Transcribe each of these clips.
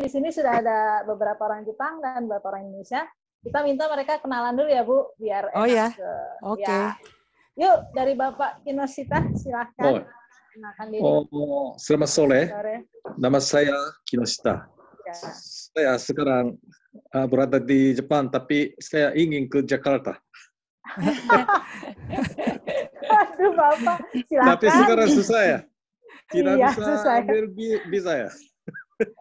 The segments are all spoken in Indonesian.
di sini sudah ada beberapa orang Jepang dan beberapa orang Indonesia. Kita minta mereka kenalan dulu ya Bu, biar Oh ya. Oke. Okay. Ya. Yuk dari Bapak Kinosita silahkan. Oh. diri. Oh, selamat sore. Nama saya Kinosita. Ya. Saya sekarang eh, berada di Jepang, tapi saya ingin ke Jakarta. Aduh Bapak, Tapi sekarang susah ya. Tidak iya, bisa susah. ambil visa ya.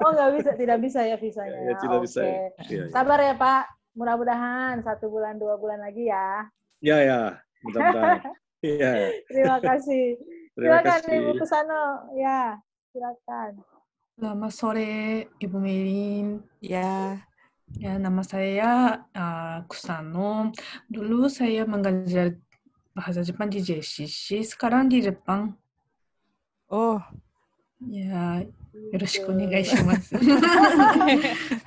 Oh nggak bisa, tidak bisa ya visanya. Iya, ya, tidak okay. bisa. Ya. Ya, Sabar ya Pak. Mudah-mudahan satu bulan dua bulan lagi ya. Ya ya, mudah-mudahan. ya. Terima kasih. Terima silakan kasih. Ibu Kusano. Ya, silakan. Selamat sore Ibu Merin. Ya. Ya, nama saya uh, Kusano. Dulu saya mengajar bahasa Jepang di JCC, sekarang di Jepang. Oh. Ya, Gitu.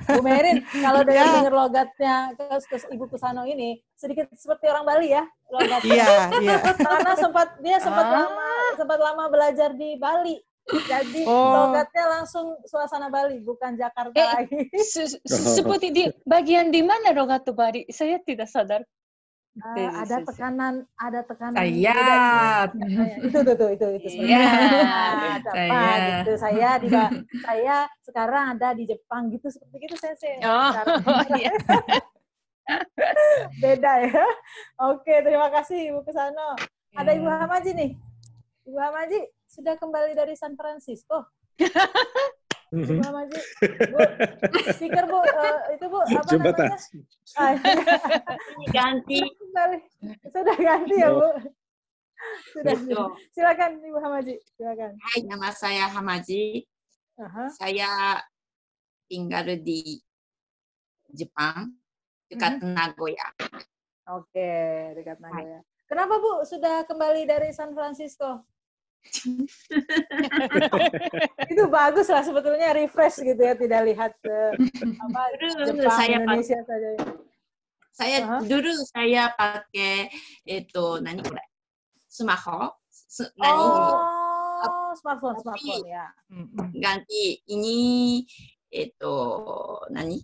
Bu Merin, kalau dari ya. dengar logatnya terus Ibu Kusano ini sedikit seperti orang Bali ya logatnya. Iya, iya. Karena sempat dia sempat ah. lama sempat lama belajar di Bali. Jadi oh. logatnya langsung suasana Bali, bukan Jakarta eh, lagi. Se se seperti di bagian di mana logat Bali? Saya tidak sadar uh, ada iya, iya. tekanan ada tekanan Saya. itu tuh itu itu itu sebenarnya yeah. apa gitu saya di saya sekarang ada di Jepang gitu seperti itu saya sih oh, oh, iya. beda ya oke terima kasih Ibu Kesano yeah. ada Ibu Hamaji nih Ibu Hamaji sudah kembali dari San Francisco Ibu Hamaji, Bu, speaker Bu, uh, itu Bu, apa Jembatan. namanya? Ah, Ganti kembali. Sudah ganti ya, Bu? Sudah. Gitu. Silakan Ibu Hamaji, silakan. Hai, nama saya Hamaji. Aha. Saya tinggal di Jepang, dekat hmm. Nagoya. Oke, dekat Nagoya. Kenapa Bu sudah kembali dari San Francisco? itu bagus lah sebetulnya refresh gitu ya tidak lihat uh, apa Jepang saya Indonesia saja. Ya saya uh -huh. dulu saya pakai itu nani kore smartphone su, nani oh, smartphone smartphone ya ganti ini itu nani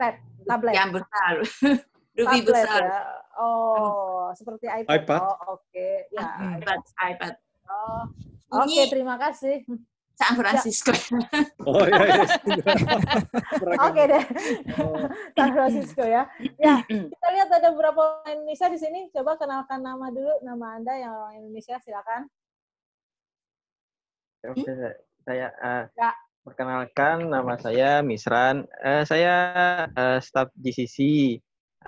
tab tablet yang besar lebih besar ya? oh hmm. seperti iPad, iPad. oh oke okay. ya iPad iPad oh oke okay, terima kasih San Francisco. Oh iya. iya. Oke deh. Oh. San Francisco ya. Ya, kita lihat ada beberapa orang Indonesia di sini. Coba kenalkan nama dulu, nama Anda yang orang Indonesia silakan. Oke, saya uh, ya. perkenalkan nama saya Misran. Uh, saya uh, staf GCC.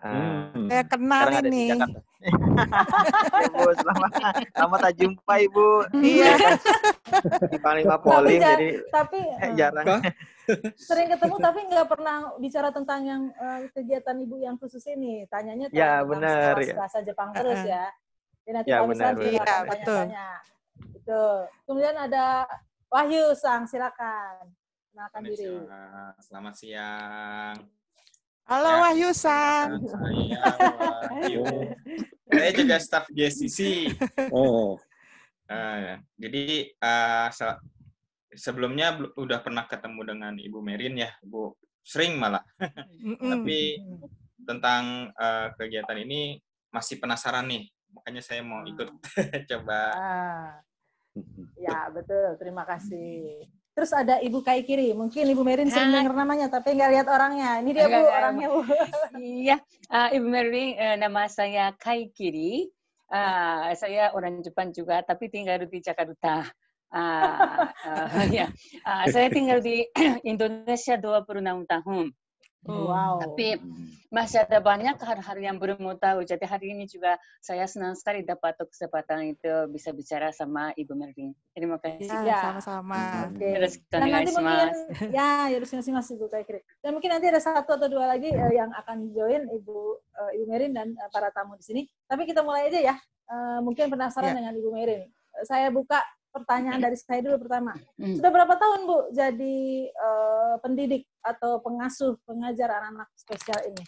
Uh, hmm. saya kenal ini. Ibu iya, selamat, selamat tak jumpa Ibu. Iya. iya kan? Di Panglima Polim jadi tapi eh, jarang. Sering ketemu tapi nggak pernah bicara tentang yang uh, kegiatan Ibu yang khusus ini. Tanyanya ya, benar, ya. bahasa Jepang terus ya. Jadi nanti ya, benar, lagi ya, tanya-tanya. Itu. Kemudian ada Wahyu Sang, silakan. Perkenalkan diri. Selamat siang. Halo ya, Wahyusan. Saya Wahyu. saya juga staff JCC. Oh. Uh, jadi uh, se sebelumnya udah pernah ketemu dengan Ibu Merin ya, Bu sering malah. Mm -mm. Tapi tentang uh, kegiatan ini masih penasaran nih, makanya saya mau ikut coba. Ah. Ya betul, terima kasih. Terus ada Ibu Kai Kiri. Mungkin Ibu Merin sering ah. dengar namanya, tapi nggak lihat orangnya. Ini dia Bu, orangnya Bu. Iya, uh, Ibu Merin, uh, nama saya Kai Kiri. Uh, saya orang Jepang juga, tapi tinggal di Jakarta. Uh, uh, ya. uh, saya tinggal di Indonesia 26 tahun. Gitu. Hmm, wow. Tapi hmm. masih ada banyak hari-hari yang belum mau tahu. Jadi hari ini juga saya senang sekali dapat kesempatan itu bisa bicara sama Ibu Merlin. Terima kasih. Ya, ya. sama-sama. Oke. Okay. Dan nanti mungkin ya, ya mas Ibu Kaikri. Dan mungkin nanti ada satu atau dua lagi uh, yang akan join Ibu uh, Ibu Merin dan uh, para tamu di sini. Tapi kita mulai aja ya. Uh, mungkin penasaran ya. dengan Ibu Merin. Uh, saya buka pertanyaan dari saya dulu pertama. Hmm. Sudah berapa tahun Bu jadi uh, pendidik atau pengasuh pengajar anak-anak spesial ini?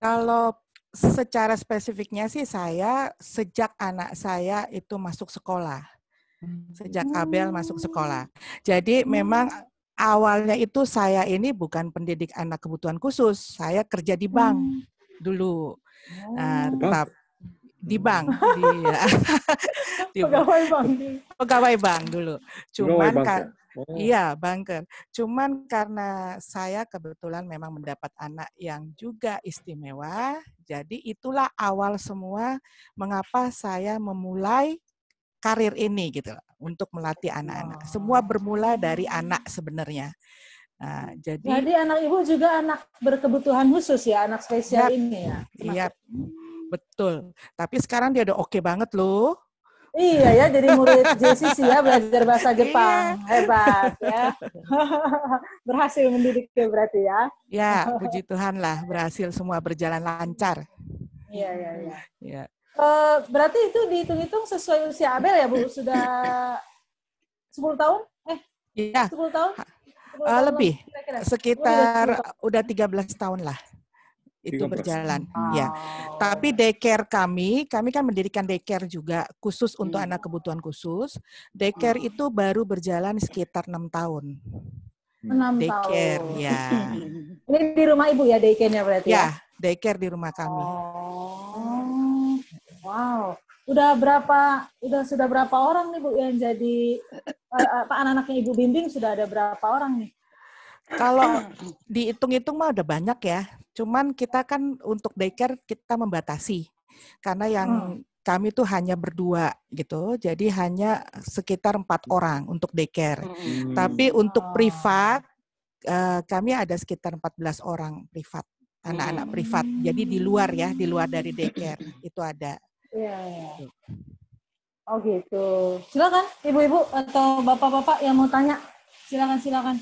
Kalau secara spesifiknya sih saya sejak anak saya itu masuk sekolah. Sejak Abel masuk sekolah. Jadi hmm. memang awalnya itu saya ini bukan pendidik anak kebutuhan khusus. Saya kerja di bank hmm. dulu. Oh. Nah, tetap di bank hmm. di, ya. di pegawai bank pegawai bank dulu cuman kan Oh. Iya, banker. Cuman karena saya kebetulan memang mendapat anak yang juga istimewa, jadi itulah awal semua mengapa saya memulai karir ini gitu loh, untuk melatih anak-anak. Oh. Semua bermula dari anak sebenarnya. Nah, jadi Jadi nah, anak ibu juga anak berkebutuhan khusus ya, anak spesial yap, ini ya. Iya. Betul. Tapi sekarang dia udah oke okay banget loh. Iya ya, jadi murid JCC ya belajar bahasa iya. Jepang. Iya. Hebat ya. berhasil mendidik ya berarti ya. Ya, puji Tuhan lah berhasil semua berjalan lancar. Iya, iya, iya. Ya. Uh, berarti itu dihitung-hitung sesuai usia Abel ya, Bu? Sudah 10 tahun? Eh, ya. 10 tahun? 10 uh, eh, lebih. Sekitar udah 13 tahun lah itu berjalan. Ya. Tapi daycare kami, kami kan mendirikan daycare juga khusus untuk iya. anak kebutuhan khusus. Daycare hmm. itu baru berjalan sekitar enam tahun. Enam daycare, tahun. ya. Ini di rumah ibu ya daycare-nya berarti ya? Ya, daycare di rumah kami. Oh. Wow. Udah berapa udah sudah berapa orang nih Bu yang jadi eh, eh, Pak anak-anaknya Ibu bimbing sudah ada berapa orang nih? Kalau dihitung-hitung mah udah banyak ya. Cuman kita kan untuk daycare kita membatasi karena yang hmm. kami tuh hanya berdua gitu. Jadi hanya sekitar empat orang untuk daycare. Hmm. Tapi hmm. untuk oh. privat uh, kami ada sekitar 14 orang privat anak-anak hmm. privat. Jadi di luar ya, di luar dari daycare itu ada. Iya. iya. Gitu. Oh gitu. Silakan ibu-ibu atau bapak-bapak yang mau tanya, silakan silakan.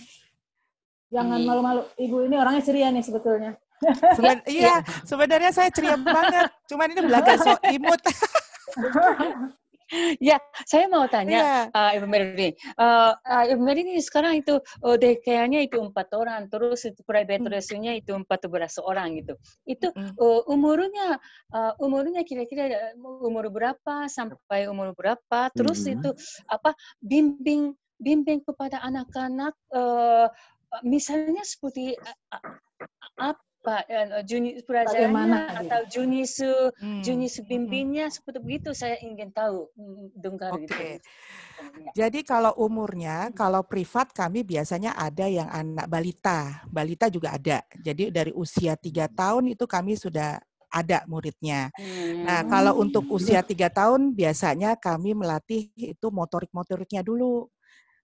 Jangan malu-malu. Ibu ini orangnya ceria nih sebetulnya. Seben iya, iya, sebenarnya saya ceria banget. Cuman ini belakang so imut. ya, saya mau tanya yeah. Iya. uh, Ibu Mary. Uh, Ibu Mary ini sekarang itu uh, oh, dki nya itu empat orang, terus itu private mm. itu empat belas orang gitu. Itu uh, umurnya uh, umurnya kira-kira umur berapa sampai umur berapa? Terus mm. itu apa bimbing bimbing kepada anak-anak uh, misalnya seperti uh, apa? pak uh, juni pelajarannya atau gitu. junisu hmm. junisu bimbingnya hmm, hmm. seperti begitu saya ingin tahu mm, dengar okay. gitu. Jadi kalau umurnya kalau privat kami biasanya ada yang anak balita. Balita juga ada. Jadi dari usia tiga hmm. tahun itu kami sudah ada muridnya. Nah, hmm. Nah, kalau untuk usia tiga tahun biasanya kami melatih itu motorik-motoriknya dulu.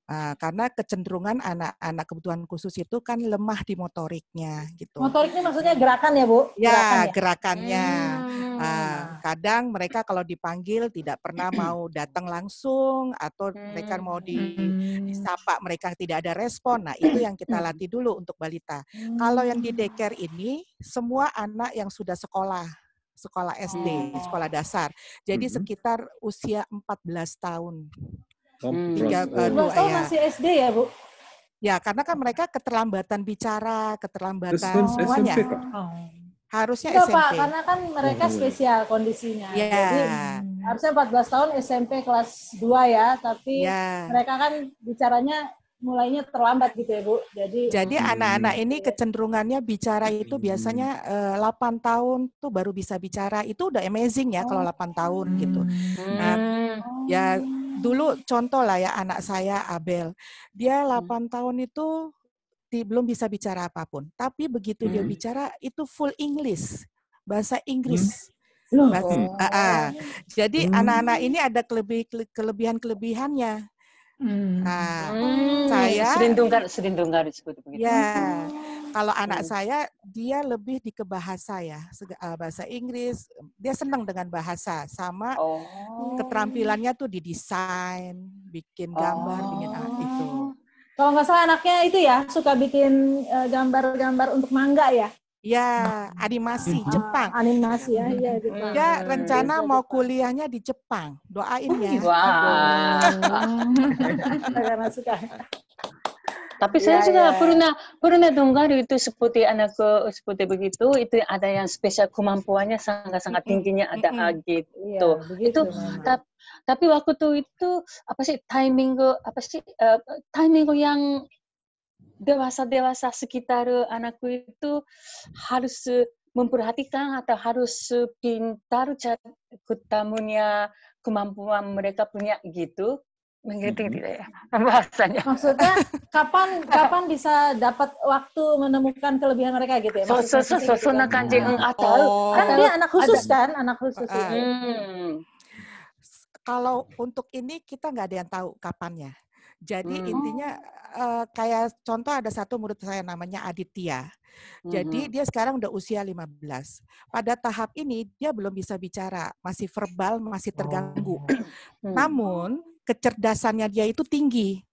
Ah, karena kecenderungan anak-anak kebutuhan khusus itu kan lemah di motoriknya gitu. Motoriknya maksudnya gerakan ya bu? Ya gerakan ya? gerakannya. Hmm. Ah, kadang mereka kalau dipanggil tidak pernah mau datang langsung atau mereka mau di, hmm. disapa mereka tidak ada respon. Nah itu yang kita latih dulu untuk balita. Kalau yang di daycare ini semua anak yang sudah sekolah sekolah SD, oh. sekolah dasar. Jadi mm -hmm. sekitar usia 14 tahun Hmm, tiga uh, dua ya. masih SD ya bu? Ya karena kan mereka keterlambatan bicara, keterlambatan SMP, semuanya. oh. Harusnya Tidak, SMP. Pak, karena kan mereka oh, iya. spesial kondisinya. ya. Jadi harusnya 14 tahun SMP kelas 2 ya, tapi ya. mereka kan bicaranya mulainya terlambat gitu ya Bu. Jadi Jadi hmm. anak-anak hmm. ini kecenderungannya bicara itu hmm. biasanya uh, eh, 8 tahun tuh baru bisa bicara. Itu udah amazing ya oh. kalau 8 tahun gitu. Nah, hmm. ya dulu contoh lah ya anak saya Abel. Dia 8 hmm. tahun itu di, belum bisa bicara apapun. Tapi begitu hmm. dia bicara itu full English, bahasa Inggris. Hmm. Bahasa, oh. uh, uh. Jadi hmm. anak-anak hmm. ini ada kelebih, kelebihan-kelebihannya. Hmm. Nah, hmm. saya serindung garis, disebut begitu. Ya, hmm. Kalau anak saya, dia lebih di kebahasa ya, eh, bahasa Inggris. Dia senang dengan bahasa, sama oh. keterampilannya tuh di desain, bikin gambar, oh. bikin ah, itu. Kalau nggak salah anaknya itu ya suka bikin eh, gambar-gambar untuk mangga ya. Ya, animasi Jepang. Animasi ya, ya Jepang. Dia iya, rencana iya, mau kuliahnya di Jepang. Doain ya. Wow. Karena suka. Tapi saya yeah, ya, juga ya, yeah. pernah pernah dengar itu seperti anakku seperti begitu itu ada yang spesial kemampuannya sangat-sangat tingginya ada mm -hmm. gitu. Yeah, itu tapi tapi waktu itu, apa sih timing apa sih uh, timing yang dewasa dewasa sekitar anakku itu harus memperhatikan atau harus pintar ketamunya kemampuan mereka punya gitu menggiring hmm. tidak ya pembahasannya. Maksudnya kapan kapan bisa dapat waktu menemukan kelebihan mereka gitu ya? Maksudnya, so, so, so, so, gitu kan? Nah. atau oh. kan dia anak khusus ada. kan anak khusus. Uh, hmm. Kalau untuk ini kita nggak ada yang tahu kapannya. Jadi hmm. intinya uh, kayak contoh ada satu murid saya namanya Aditya. Hmm. Jadi dia sekarang udah usia 15. Pada tahap ini dia belum bisa bicara, masih verbal, masih terganggu. Hmm. Namun kecerdasannya dia itu tinggi.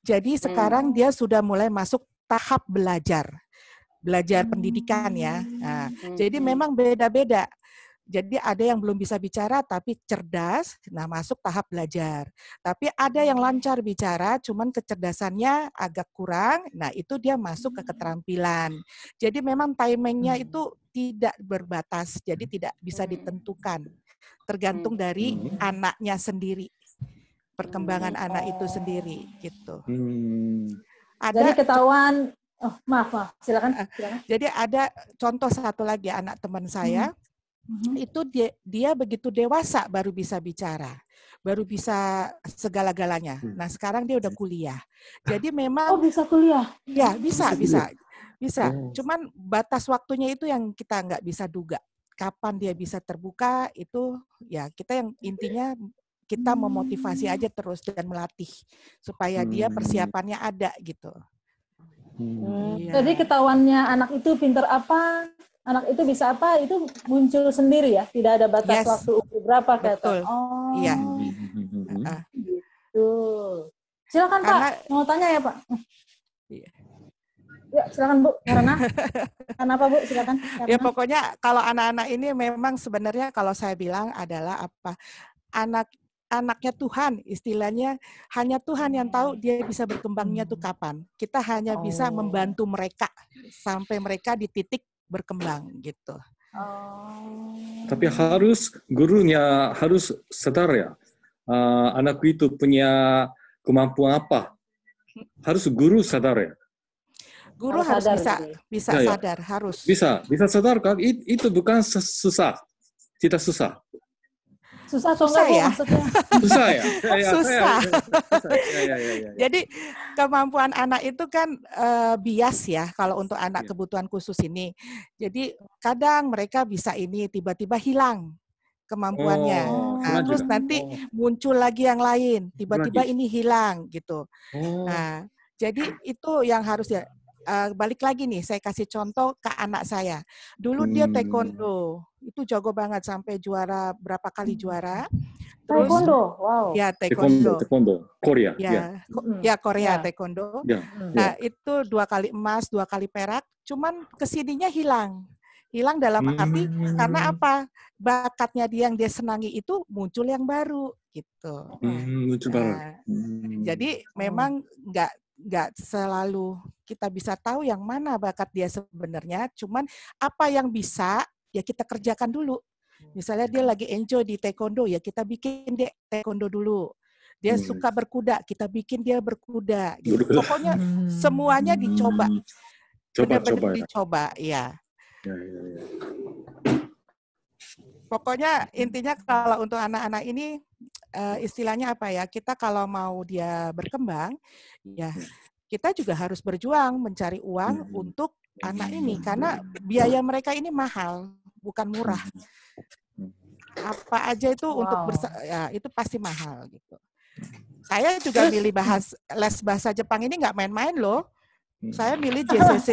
Jadi hmm. sekarang hmm. dia sudah mulai masuk tahap belajar. Belajar hmm. pendidikan ya. Nah, hmm. Jadi memang beda-beda. Jadi ada yang belum bisa bicara tapi cerdas, nah masuk tahap belajar. Tapi ada yang lancar bicara, cuman kecerdasannya agak kurang, nah itu dia masuk ke hmm. keterampilan. Jadi memang timingnya hmm. itu tidak berbatas, jadi tidak bisa ditentukan, tergantung dari anaknya sendiri perkembangan anak itu eh, sendiri gitu. Hmm. Ada Jadi ketahuan oh maaf maaf silakan, eh, silakan. Jadi ada contoh satu lagi anak teman saya hmm. hmm. itu dia, dia begitu dewasa baru bisa bicara, baru bisa segala-galanya. Hmm. Nah, sekarang dia udah kuliah. Jadi memang Oh, bisa kuliah. Ya, bisa bisa. Bisa. Oh. Cuman batas waktunya itu yang kita nggak bisa duga kapan dia bisa terbuka itu ya kita yang intinya kita memotivasi aja terus dan melatih supaya dia hmm. persiapannya ada gitu. Hmm. Ya. Jadi ketahuannya anak itu pinter apa, anak itu bisa apa, itu muncul sendiri ya, tidak ada batas yes. waktu umur berapa kata. Oh. Iya. uh Gitu. Silakan Karena, Pak, mau tanya ya Pak. Iya. Ya, silakan Bu. Karena kenapa Bu? Silakan. Karena. Ya pokoknya kalau anak-anak ini memang sebenarnya kalau saya bilang adalah apa? Anak anaknya Tuhan, istilahnya hanya Tuhan yang tahu dia bisa berkembangnya tuh hmm. kapan. Kita hanya oh. bisa membantu mereka sampai mereka di titik berkembang gitu. Oh. Tapi harus gurunya harus sadar ya, uh, eh, anak itu punya kemampuan apa? Harus guru sadar ya. Guru harus, harus sadar, bisa bisa ya, ya. sadar harus. Bisa bisa sadar kan? itu bukan susah, tidak susah. Susah atau susah ya? Susah ya? Iya, iya, susah. Iya, jadi kemampuan anak itu kan uh, bias ya kalau untuk anak kebutuhan khusus ini. Jadi kadang mereka bisa ini tiba-tiba hilang kemampuannya. Oh, nah, terus nanti oh. muncul lagi yang lain, tiba-tiba ini hilang gitu. Oh. Nah, jadi itu yang harus ya uh, balik lagi nih, saya kasih contoh ke anak saya. Dulu hmm. dia taekwondo, itu jago banget sampai juara berapa kali hmm. juara. Terus, taekwondo, wow. Ya taekwondo. Taekwondo, taekwondo. Korea. Ya, yeah. Hmm. ya Korea yeah. taekwondo. Yeah. Hmm. Nah yeah. itu dua kali emas, dua kali perak. Cuman kesininya hilang. Hilang dalam arti karena apa? Bakatnya dia yang dia senangi itu muncul yang baru gitu. Hmm, muncul nah, baru. Nah, hmm. Jadi memang nggak nggak selalu kita bisa tahu yang mana bakat dia sebenarnya. Cuman apa yang bisa ya kita kerjakan dulu. Hmm. Misalnya dia lagi enjoy di taekwondo ya kita bikin dia taekwondo dulu. Dia hmm. suka berkuda, kita bikin dia berkuda. Gitu. Pokoknya hmm. semuanya dicoba. Hmm. Benar-benar ya. dicoba, ya. ya, ya, ya pokoknya intinya kalau untuk anak-anak ini uh, istilahnya apa ya? Kita kalau mau dia berkembang, ya hmm. kita juga harus berjuang mencari uang hmm. untuk anak hmm. ini karena biaya mereka ini mahal, bukan murah. Apa aja itu wow. untuk bersa ya itu pasti mahal gitu. Saya juga milih bahas les bahasa Jepang ini nggak main-main loh. Saya milih JCC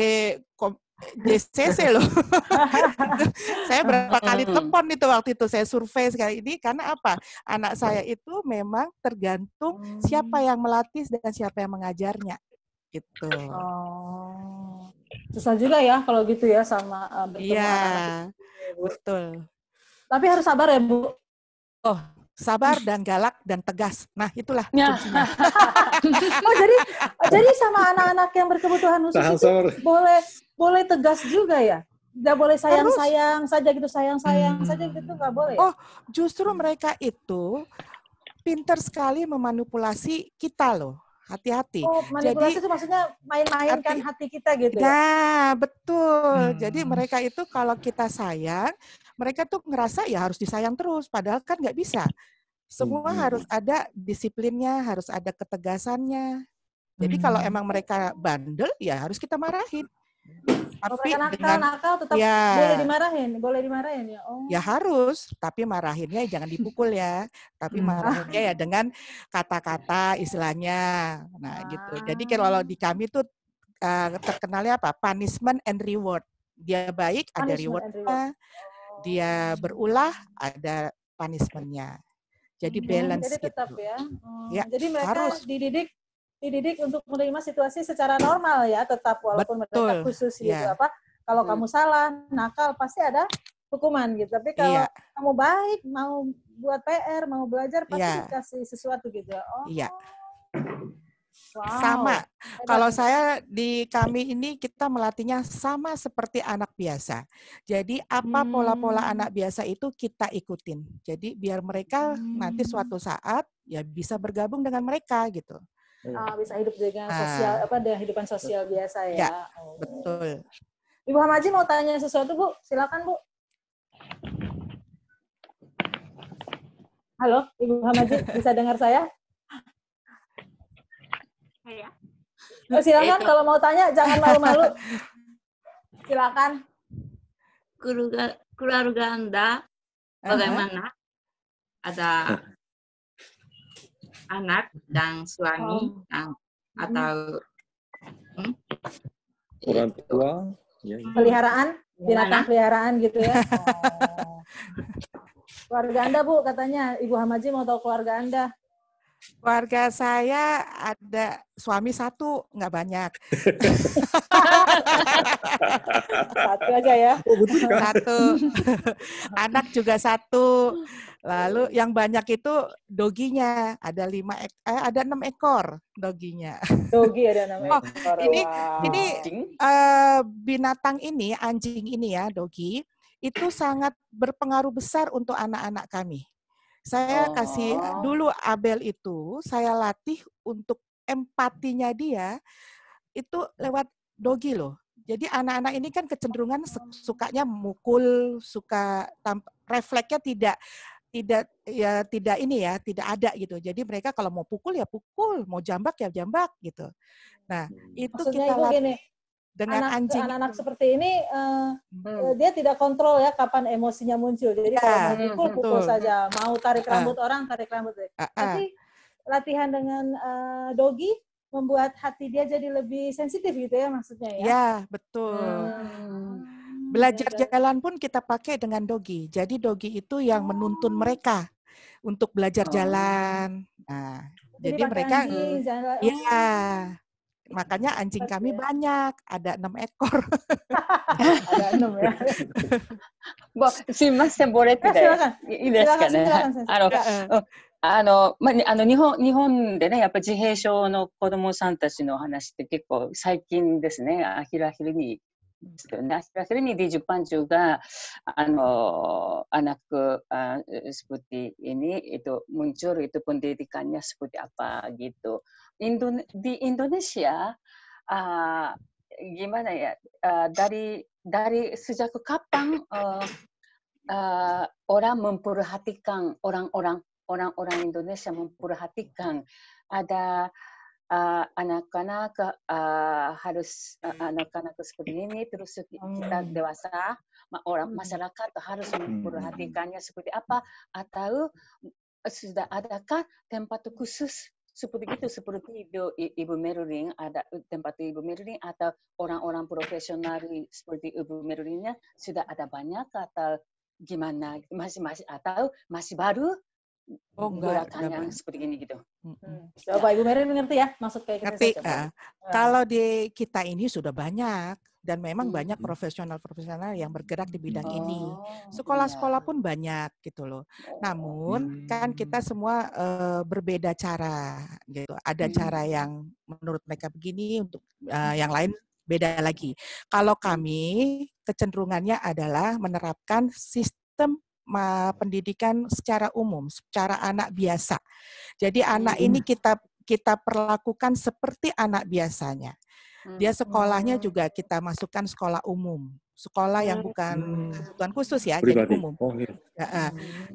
JCC loh. saya berapa kali telepon itu waktu itu saya survei sekali ini karena apa? Anak saya itu memang tergantung siapa hmm. yang melatih dan siapa yang mengajarnya. Gitu. Oh. Susah juga ya kalau gitu ya sama eh, Iya. Gitu. betul. Tapi harus sabar ya, Bu. Oh, sabar dan galak dan tegas. Nah, itulah ya. oh, jadi oh, jadi sama anak-anak yang berkebutuhan khusus Tahan, itu boleh boleh tegas juga ya? Gak boleh sayang-sayang saja gitu, sayang-sayang hmm. saja gitu nggak boleh. Ya? Oh, justru mereka itu pinter sekali memanipulasi kita loh hati-hati. Oh, manipulasi Jadi, itu maksudnya main-mainkan hati, hati kita gitu. Ya? Nah, betul. Hmm. Jadi mereka itu kalau kita sayang, mereka tuh ngerasa ya harus disayang terus, padahal kan nggak bisa. Semua hmm. harus ada disiplinnya, harus ada ketegasannya. Jadi hmm. kalau emang mereka bandel, ya harus kita marahin tapi Mereka nakal, dengan nakal tetap ya, boleh dimarahin, boleh dimarahin ya. Oh. Ya harus, tapi marahinnya jangan dipukul ya. tapi hmm. marahinnya ya dengan kata-kata istilahnya. Nah, gitu. Jadi kalau ah. di kami tuh eh, terkenalnya apa? Punishment and reward. Dia baik ada rewardnya, reward. dia oh. berulah ada punishmentnya. Jadi hmm, balance. Jadi tetap gitu. ya. ya hmm. ya. Jadi mereka harus. dididik dididik untuk menerima situasi secara normal ya tetap walaupun Betul. mereka khusus yeah. gitu iya. apa kalau hmm. kamu salah nakal pasti ada hukuman gitu tapi kalau yeah. kamu baik mau buat PR mau belajar pasti yeah. dikasih sesuatu gitu ya. oh yeah. Wow. Sama. Kalau saya di kami ini kita melatihnya sama seperti anak biasa. Jadi apa hmm. pola-pola hmm. anak biasa itu kita ikutin. Jadi biar mereka hmm. nanti suatu saat ya bisa bergabung dengan mereka gitu uh, bisa hidup dengan ah. sosial apa dengan kehidupan sosial betul. biasa ya. ya oh. Betul. Ibu Hamaji mau tanya sesuatu Bu? Silakan Bu. Halo, Ibu Hamaji bisa dengar saya? Iya. Oh, silakan kalau mau tanya jangan malu-malu. Silakan. Keluarga keluarga Anda bagaimana? Ada anak dan suami oh. atau hmm. orang gitu. tua ya, ya. peliharaan iya. binatang peliharaan gitu ya oh. keluarga anda bu katanya ibu Hamaji mau tahu keluarga anda Keluarga saya ada suami satu, nggak banyak. satu aja ya. Oh, kan? Satu. Anak juga satu. Lalu yang banyak itu doginya ada lima ek eh, ada enam ekor doginya. Dogi ada enam oh, ekor. Oh, ini wow. ini uh, binatang ini anjing ini ya dogi itu sangat berpengaruh besar untuk anak-anak kami. Saya oh. kasih dulu Abel itu saya latih untuk empatinya dia itu lewat dogi loh. Jadi anak-anak ini kan kecenderungan sukanya mukul, suka refleksnya tidak tidak ya tidak ini ya tidak ada gitu jadi mereka kalau mau pukul ya pukul mau jambak ya jambak gitu nah hmm. itu Maksudnya kita itu gini, dengan anak, anjing anak-anak seperti ini uh, hmm. dia tidak kontrol ya kapan emosinya muncul jadi ya, kalau mau pukul hmm, betul. pukul saja mau tarik ah, ah. rambut uh, orang tarik rambut uh, uh. tapi latihan dengan uh, eh, dogi membuat hati dia jadi lebih sensitif gitu ya maksudnya ya ya betul hmm. Belajar gitu. jalan pun kita pakai dengan dogi. Jadi dogi itu yang menuntun oh. mereka untuk belajar oh. jalan. Nah, jadi, jadi mereka, iya, Makanya anjing kami banyak, ada enam ekor. ada enam ya. すみません、ボレいいですかね。あの、あの、まあ、あの日本日本でね、やっぱ自閉症の子どもさんたちの話って結構最近ですね、あひらひらに nah ですけどね、アスピラセルミー D10 が、あの、anak anak seperti ini itu muncul itu pendidikannya seperti apa gitu. di Indonesia gimana ya dari dari sejak kapan orang memperhatikan orang-orang orang-orang Indonesia memperhatikan ada Ah, anak-anak uh, harus uh, anak-anak seperti ini terus kita hmm. dewasa orang hmm. masyarakat harus memperhatikannya seperti apa atau eh, sudah adakah tempat khusus seperti itu seperti ibu ibu Merlin ada eh, tempat ibu Merlin atau orang-orang profesional seperti ibu Merlinnya sudah ada banyak atau gimana masih masih atau masih baru oh, enggak, yang seperti ini gitu. Hmm. hmm. Coba Ibu Mary mengerti ya maksud kayak gitu, ngerti. Uh, kalau di kita ini sudah banyak dan memang hmm. banyak profesional-profesional yang bergerak di bidang oh, ini. Sekolah-sekolah iya. pun banyak gitu loh. Namun kan hmm. kan kita semua uh, berbeda cara gitu. Ada hmm. cara yang menurut mereka begini untuk uh, yang lain beda lagi. Kalau kami kecenderungannya adalah menerapkan sistem pendidikan secara umum, secara anak biasa. Jadi hmm. anak ini kita kita perlakukan seperti anak biasanya. Dia hmm. sekolahnya juga kita masukkan sekolah umum, sekolah yang hmm. bukan kebutuhan khusus ya, Pribadi. jadi umum. Oh, iya.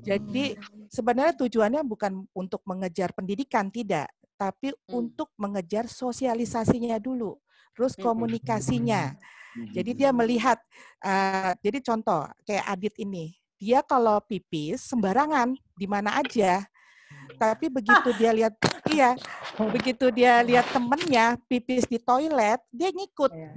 Jadi sebenarnya tujuannya bukan untuk mengejar pendidikan tidak, tapi untuk mengejar sosialisasinya dulu, terus komunikasinya. Jadi dia melihat, uh, jadi contoh kayak Adit ini, dia kalau pipis sembarangan di mana aja. Tapi begitu dia ah. lihat iya, begitu dia lihat temennya pipis di toilet, dia ngikut. Iya.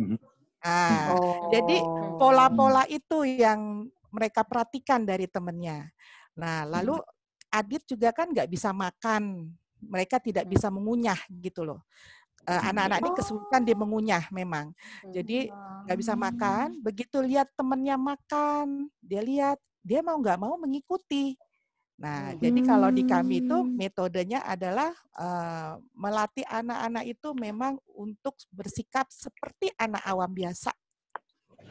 Nah, oh. jadi pola-pola itu yang mereka perhatikan dari temennya. Nah, lalu Adit juga kan nggak bisa makan, mereka tidak bisa mengunyah gitu loh e, anak-anak ini kesulitan dia mengunyah memang. Jadi nggak bisa makan. Begitu lihat temennya makan, dia lihat, dia mau nggak mau mengikuti. Nah, hmm. jadi kalau di kami itu hmm. metodenya adalah uh, melatih anak-anak itu memang untuk bersikap seperti anak awam biasa.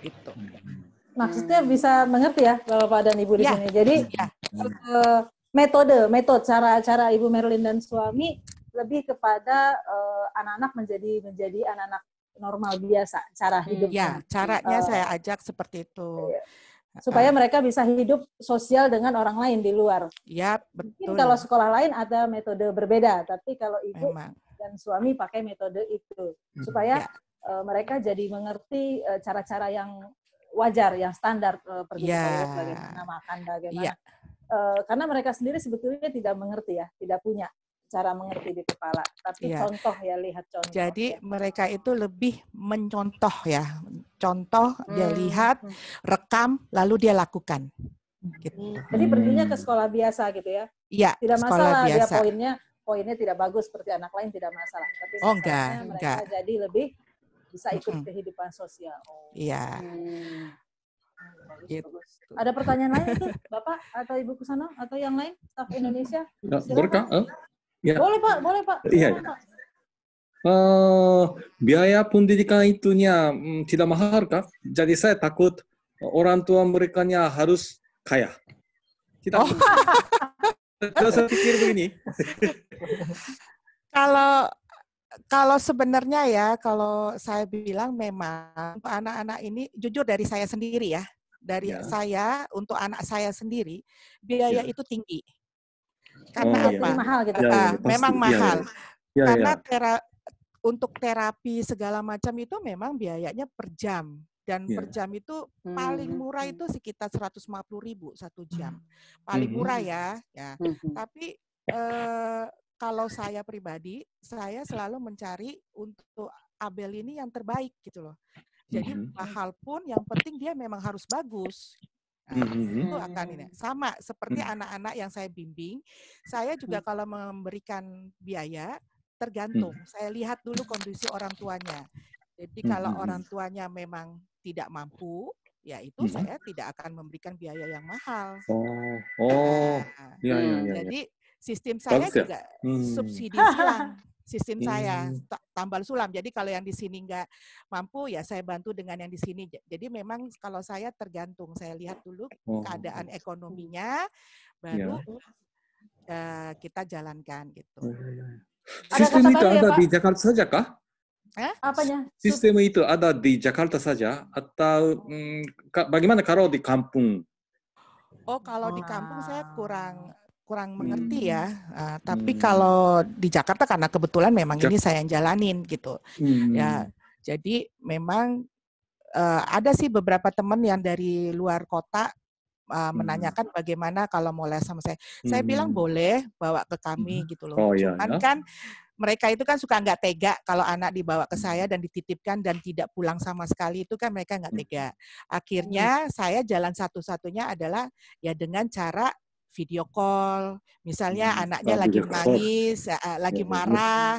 Gitu. Hmm. Maksudnya bisa mengerti ya Bapak dan Ibu di ya. sini. Jadi ya. uh, metode, metode cara-cara Ibu Merlin dan suami lebih kepada eh, anak-anak uh, menjadi menjadi anak-anak normal biasa cara hmm, hidup. Ya, caranya uh, saya ajak seperti itu. Ya supaya mereka bisa hidup sosial dengan orang lain di luar. Ya, betul. Mungkin kalau sekolah lain ada metode berbeda, tapi kalau ibu Memang. dan suami pakai metode itu mhm, supaya ya. uh, mereka jadi mengerti cara eh, cara-cara yang wajar, yang standar uh, pergi ya. bagaimana makan bagaimana. Ya. Uh, karena mereka sendiri sebetulnya tidak mengerti ya, tidak punya cara mengerti di kepala, tapi ya. contoh ya lihat contoh. Jadi ya. mereka itu lebih mencontoh ya, contoh hmm. dia lihat, hmm. rekam, lalu dia lakukan. Gitu. Hmm, jadi perginya ke sekolah biasa gitu ya? Iya. Tidak masalah biasa. dia poinnya, poinnya tidak bagus seperti anak lain tidak masalah. Tapi oh enggak, mereka enggak. jadi lebih bisa ikut hmm. kehidupan sosial. Oh. Iya. Hmm. Bagus, gitu. bagus. Ada pertanyaan lain tuh, Bapak atau Ibu Kusano atau yang lain staff Indonesia? Ya, Silakan. Berkah, eh? Ya. Boleh Pak, boleh Pak. Iya. Uh, biaya pendidikan itunya um, tidak mahal kah? Jadi saya takut orang tua mereka harus kaya. Kita oh. saya pikir begini. kalau kalau sebenarnya ya, kalau saya bilang memang anak-anak ini jujur dari saya sendiri ya, dari ya. saya untuk anak saya sendiri biaya ya. itu tinggi karena oh, iya. apa? Gitu, iya, iya, iya. Mahal gitu. Ya, ya, pasti, memang mahal. Ya, ya. Karena tera untuk terapi segala macam itu memang biayanya per jam dan yeah. per jam itu hmm. paling murah itu sekitar 150 ribu satu jam hmm. paling hmm. murah ya ya hmm. tapi eh, kalau saya pribadi saya selalu mencari untuk Abel ini yang terbaik gitu loh jadi hmm. mahal pun yang penting dia memang harus bagus Nah, hmm, hmm, hmm. Itu akan ini sama seperti mm anak-anak yang saya bimbing. Saya juga kalau memberikan biaya tergantung. hmm Saya lihat dulu kondisi orang tuanya. Jadi kalau hmm orang tuanya memang tidak mampu, ya itu hmm. saya tidak akan memberikan biaya yang mahal. Oh, oh, nah, iya, iya, iya, ya, ya, ya, jadi ya. sistem saya Bagus, juga ya? subsidi silang sistem hmm. saya tambal sulam. Jadi kalau yang di sini nggak mampu ya saya bantu dengan yang di sini. Jadi memang kalau saya tergantung saya lihat dulu oh, keadaan ekonominya baru ya. uh, kita jalankan gitu. Iya, iya, sistem itu ya, ada di Jakarta saja kah? Eh? Apanya? Sistem itu ada di Jakarta saja atau hmm, bagaimana kalau di kampung? Oh, kalau di kampung saya kurang kurang hmm. mengerti ya. Uh, tapi hmm. kalau di Jakarta karena kebetulan memang ini saya yang jalanin gitu. Ya, hmm. Ya, jadi memang uh, ada sih beberapa teman yang dari luar kota uh, menanyakan bagaimana kalau mau les sama saya. Hmm. Saya bilang hmm. boleh bawa ke kami hmm. gitu loh. Oh, iya, Cuman iya, kan mereka itu kan suka nggak tega kalau anak dibawa ke saya dan dititipkan dan tidak pulang sama sekali itu kan mereka nggak tega. Akhirnya saya jalan satu-satunya adalah ya dengan cara video call. Misalnya hmm. anaknya lagi menangis, uh, eh, eh, lagi hmm, hmm, hmm. marah.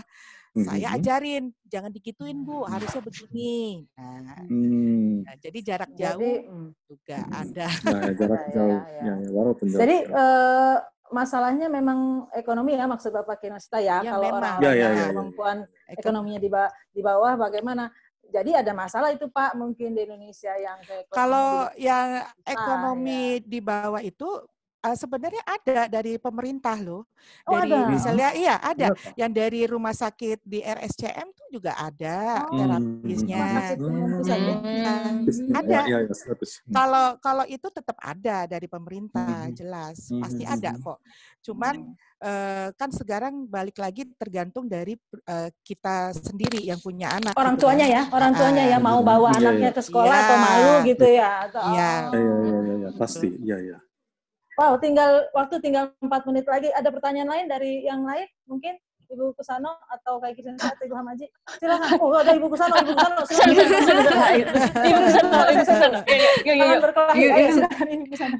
Hmm. Saya ajarin, jangan dikituin Bu, harusnya begini. Nah, hmm. nah, jadi jarak jauh jadi, juga hmm. ada. Nah, jarak iya, jauh. Iya, ya, iya. ya. Ya, Ya, jadi Uh, masalahnya memang ekonomi ya maksud Bapak Kinasta ya, ya kalau ya, ya, orang-orang ya, ya, ya, ya. ekonominya di bawah, di bawah bagaimana jadi ada masalah itu Pak mungkin di Indonesia yang kalau yang ekonomi ya. di bawah itu uh, sebenarnya ada dari pemerintah loh. Oh, dari ada. misalnya hmm. iya ada. Betul. Yang dari rumah sakit di RSCM tuh juga ada oh. terapisnya. Hmm. Hmm. Ada. Ya, ya, kalau kalau itu tetap ada dari pemerintah hmm. jelas hmm. pasti hmm, ada kok. Cuman uh, kan sekarang balik lagi tergantung dari uh, kita sendiri yang punya anak. Orang gitu tuanya kan. ya, orang ah, tuanya uh, ya mau bawa iya, iya. anaknya iya. ke sekolah iya. atau malu gitu ya. Atau, iya. Oh. Iya, iya, iya, iya pasti. Iya, iya. Wow, tinggal waktu tinggal empat menit lagi. Ada pertanyaan lain dari yang lain mungkin? Ibu Kusano atau kayak gitu atau Ibu Hamaji. Silakan. Oh, ada Ibu Kusano, Ibu Kusano. Silakan. Ibu Kusano, Ibu Kusano. Yo yo yo. Ayo Ibu Kusano.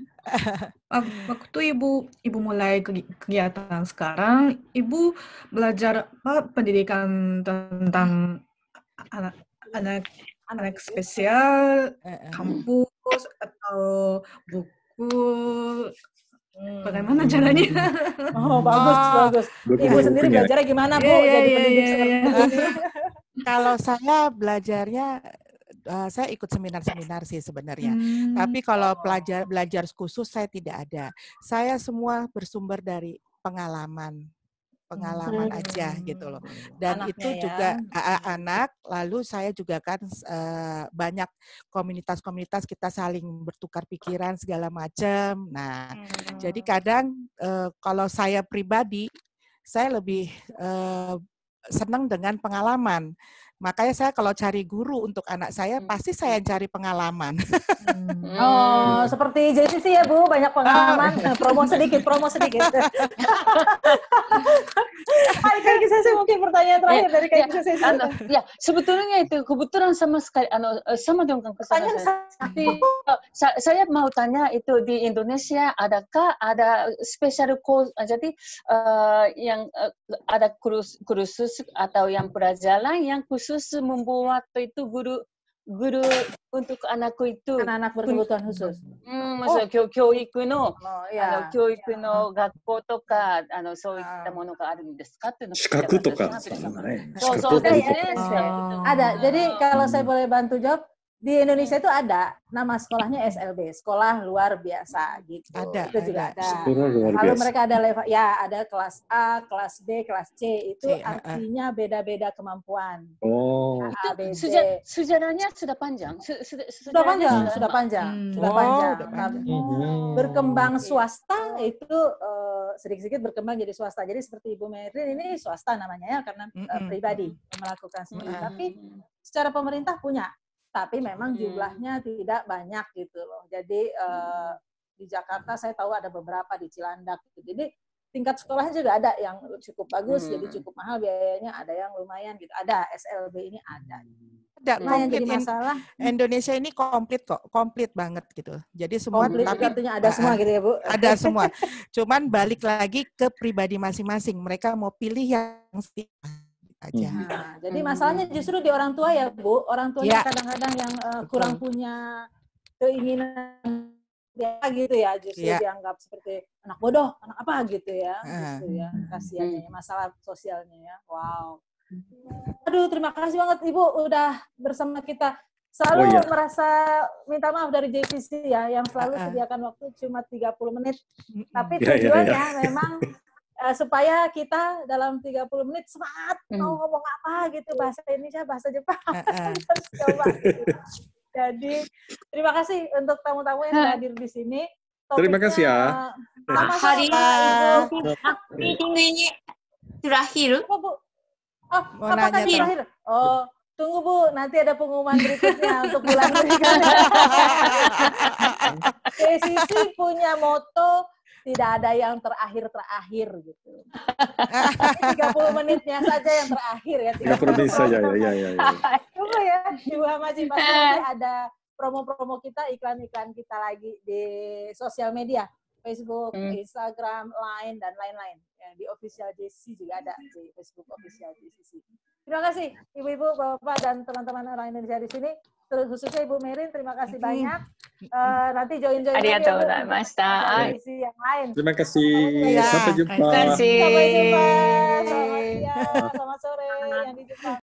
Waktu Ibu Ibu mulai kegiatan sekarang, Ibu belajar apa pendidikan tentang anak anak anak spesial, eh, eh. kampus atau buku Bu Bagaimana caranya? Oh, bagus, oh. bagus. Ibu sendiri belajarnya gimana, Bu? Yeah, yeah, yeah, yeah. yeah. Kalau saya belajarnya Uh, saya ikut seminar-seminar sih sebenarnya. Hmm. Tapi kalau pelajar belajar khusus saya tidak ada. Saya semua bersumber dari pengalaman pengalaman aja gitu loh. Dan Anaknya itu ya. juga ya. anak, lalu saya juga kan uh, banyak komunitas-komunitas kita saling bertukar pikiran segala macam. Nah, hmm. jadi kadang uh, kalau saya pribadi, saya lebih uh, senang dengan pengalaman. Makanya saya kalau cari guru untuk anak saya hmm. pasti saya cari pengalaman. Hmm. oh, hmm. seperti sih ya Bu, banyak ah. pengalaman. Oh. promo sedikit, promo sedikit. Hai saya gitu sih mungkin pertanyaan terakhir ya, dari Kak Gisese. Ya, ya, sebetulnya itu kebetulan sama sekali anu, eh, sama dong Kang Kesana. Saya. Saya, oh, saya mau tanya itu di Indonesia adakah ada special course eh, jadi uh, yang uh, ada kursus, kursus atau yang pelajaran yang khusus khusus membuat itu guru guru untuk anakku itu anak-anak berkebutuhan khusus. Hmm, oh. 教教育の、oh, yeah. ada, Jadi kalau saya boleh bantu jawab, di Indonesia itu ada nama sekolahnya SLB, sekolah luar biasa gitu. Ada. Itu juga ada. ada. Kalau mereka ada level ya ada kelas A, kelas B, kelas C itu C, uh, uh. artinya beda-beda kemampuan. Oh. A, B, C. Suja, sudah panjang. sudah, sudah panjang, sudah, sudah panjang, hmm. sudah panjang. Oh, panjang. Nah, hmm. Berkembang swasta itu uh, sedikit-sedikit berkembang jadi swasta. Jadi seperti Ibu Merin ini swasta namanya ya karena uh, pribadi melakukan sendiri. Hmm. Tapi secara pemerintah punya tapi memang jumlahnya tidak banyak gitu loh. Jadi eh, di Jakarta saya tahu ada beberapa di Cilandak. Gitu. Jadi tingkat sekolahnya juga ada yang cukup bagus, hmm. jadi cukup mahal biayanya, ada yang lumayan gitu. Ada SLB ini ada. Ada nah, komplit masalah. Indonesia ini komplit kok, komplit banget gitu. Jadi semua komplit, tapi artinya ada semua gitu ya, Bu. Ada semua. Cuman balik lagi ke pribadi masing-masing. Mereka mau pilih yang aja. Hmm. Nah, jadi hmm. masalahnya justru di orang tua ya Bu, orang tuanya kadang-kadang yang uh, kurang punya keinginan ya gitu ya justru ya. dianggap seperti anak bodoh anak apa gitu ya uh. gitu ya hmm. kasihannya masalah sosialnya ya wow aduh terima kasih banget ibu udah bersama kita selalu oh, iya. merasa minta maaf dari JVC ya yang selalu uh -uh. sediakan waktu cuma 30 menit tapi yeah, iya, tujuannya yeah, yeah. memang uh, supaya kita dalam 30 menit semangat mm. mau ngomong apa gitu bahasa Indonesia bahasa Jepang uh -uh. jadi terima kasih untuk tamu-tamu yang hadir di sini Topiknya, terima kasih ya hari ini terakhir oh, oh mau nanya, terakhir oh Tunggu Bu, nanti ada pengumuman berikutnya untuk bulan berikutnya. Sisi punya moto tidak ada yang terakhir-terakhir gitu. tiga puluh menitnya saja yang terakhir ya. tidak menit saja ya ya, ya. ya ya Coba ya, juga masih pasti eh. ada promo-promo kita, iklan-iklan kita lagi di sosial media. Facebook, hmm. Instagram, Line, dan lain-lain. Ya, di official JC juga ada, di Facebook official JC. Terima kasih ibu-ibu, bapak-bapak dan teman-teman orang Indonesia di sini. Terus khususnya Ibu Merin, terima kasih banyak. Uh, nanti join-join lagi ya, yang lain. Terima kasih. Sampai jumpa. Terima kasih. Sampai jumpa. Selamat siang, selamat sore yang di Jepang.